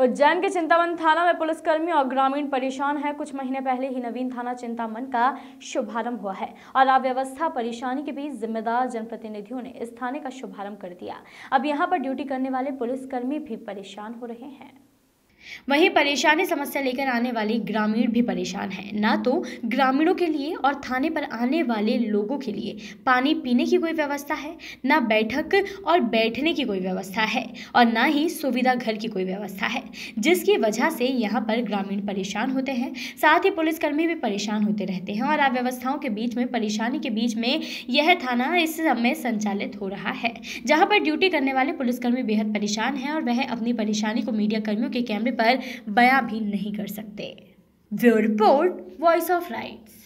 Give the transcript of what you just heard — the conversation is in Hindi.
उज्जैन के चिंतामन थाना में पुलिसकर्मी और ग्रामीण परेशान है कुछ महीने पहले ही नवीन थाना चिंतामन का शुभारंभ हुआ है और अव्यवस्था परेशानी के बीच जिम्मेदार जनप्रतिनिधियों ने इस थाने का शुभारंभ कर दिया अब यहाँ पर ड्यूटी करने वाले पुलिसकर्मी भी परेशान हो रहे हैं वहीं परेशानी समस्या लेकर आने वाले ग्रामीण भी परेशान हैं ना तो ग्रामीणों के लिए और थाने पर आने वाले लोगों के लिए पानी पीने की कोई व्यवस्था है ना बैठक और बैठने की कोई व्यवस्था है और ना ही सुविधा घर की कोई व्यवस्था है जिसकी वजह से यहाँ पर ग्रामीण परेशान होते हैं साथ ही पुलिसकर्मी भी परेशान होते रहते हैं और अव्यवस्थाओं के बीच में परेशानी के बीच में यह थाना इस समय संचालित हो रहा है जहाँ पर ड्यूटी करने वाले पुलिसकर्मी बेहद परेशान हैं और वह अपनी परेशानी को मीडिया कर्मियों के कैमरे पर बयां भी नहीं कर सकते bureau report voice of rights